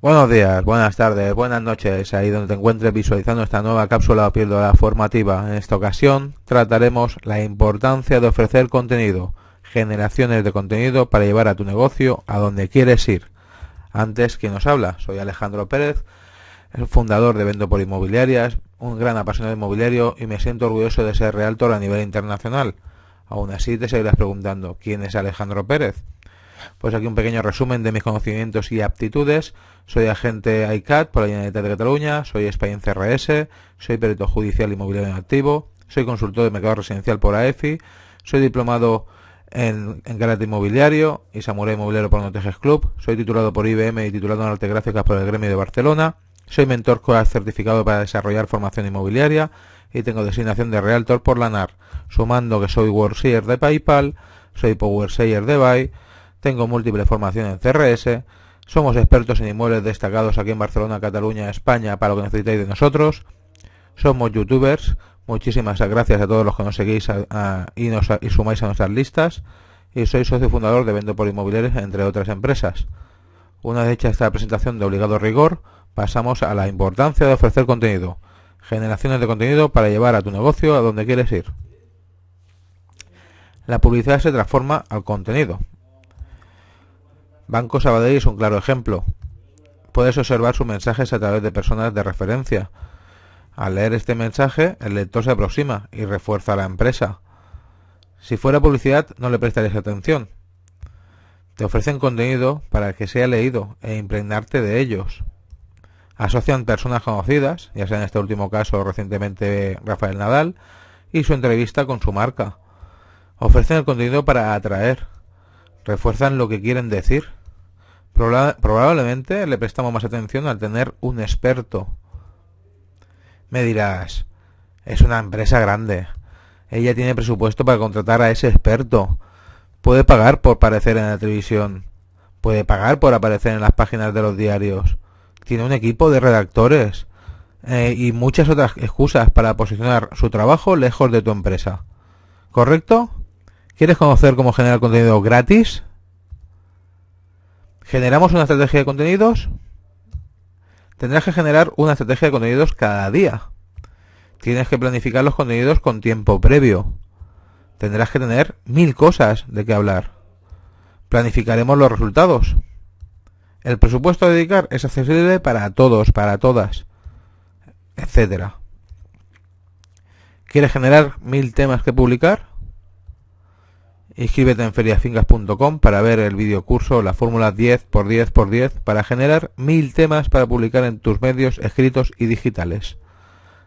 Buenos días, buenas tardes, buenas noches, ahí donde te encuentres visualizando esta nueva cápsula o píldora formativa. En esta ocasión trataremos la importancia de ofrecer contenido, generaciones de contenido para llevar a tu negocio a donde quieres ir. Antes, ¿quién nos habla, soy Alejandro Pérez, el fundador de Vendo por Inmobiliarias, un gran apasionado inmobiliario y me siento orgulloso de ser realtor a nivel internacional. Aún así te seguirás preguntando, ¿quién es Alejandro Pérez? Pues aquí un pequeño resumen de mis conocimientos y aptitudes. Soy agente ICAT por la Generalitat de Cataluña, soy España CRS, soy perito judicial inmobiliario en activo, soy consultor de mercado residencial por AEFI, soy diplomado en, en carácter inmobiliario y samurai inmobiliario por Notejes Club, soy titulado por IBM y titulado en arte gráficas por el Gremio de Barcelona, soy mentor certificado para desarrollar formación inmobiliaria y tengo designación de Realtor por la NAR, sumando que soy WordSeer de PayPal, soy PowerSeer de Buy, tengo múltiples formaciones en CRS, somos expertos en inmuebles destacados aquí en Barcelona, Cataluña, España, para lo que necesitáis de nosotros, somos youtubers, muchísimas gracias a todos los que nos seguís y, nos, sumáis a nuestras listas, y soy socio fundador de Vendo por Inmobiliarios, entre otras empresas. Una vez hecha esta presentación de obligado rigor, pasamos a la importancia de ofrecer contenido, generaciones de contenido para llevar a tu negocio a donde quieres ir. La publicidad se transforma al contenido, Banco Sabadell es un claro ejemplo. Puedes observar sus mensajes a través de personas de referencia. Al leer este mensaje, el lector se aproxima y refuerza la empresa. Si fuera publicidad, no le prestarías atención. Te ofrecen contenido para que sea leído e impregnarte de ellos. Asocian personas conocidas, ya sea en este último caso recientemente Rafael Nadal, y su entrevista con su marca. Ofrecen el contenido para atraer. Refuerzan lo que quieren decir probablemente le prestamos más atención al tener un experto. Me dirás, es una empresa grande. Ella tiene presupuesto para contratar a ese experto. Puede pagar por aparecer en la televisión. Puede pagar por aparecer en las páginas de los diarios. Tiene un equipo de redactores. Eh, y muchas otras excusas para posicionar su trabajo lejos de tu empresa. ¿Correcto? ¿Quieres conocer cómo generar contenido gratis? generamos una estrategia de contenidos, tendrás que generar una estrategia de contenidos cada día. Tienes que planificar los contenidos con tiempo previo. Tendrás que tener mil cosas de qué hablar. Planificaremos los resultados. El presupuesto a dedicar es accesible para todos, para todas, etcétera. ¿Quieres generar mil temas que publicar? Inscríbete en feriafingas.com para ver el video curso La Fórmula 10x10x10 para generar mil temas para publicar en tus medios escritos y digitales.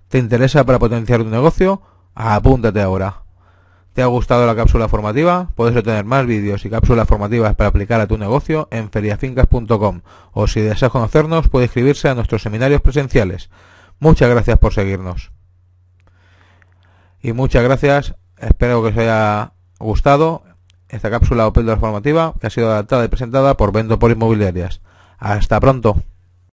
¿Te interesa para potenciar tu negocio? Apúntate ahora. ¿Te ha gustado la cápsula formativa? Puedes obtener más vídeos y cápsulas formativas para aplicar a tu negocio en feriafincas.com o si deseas conocernos puedes inscribirse a nuestros seminarios presenciales. Muchas gracias por seguirnos. Y muchas gracias. Espero que sea gustado esta cápsula o píldora formativa que ha sido adaptada y presentada por por Inmobiliarias. Hasta pronto.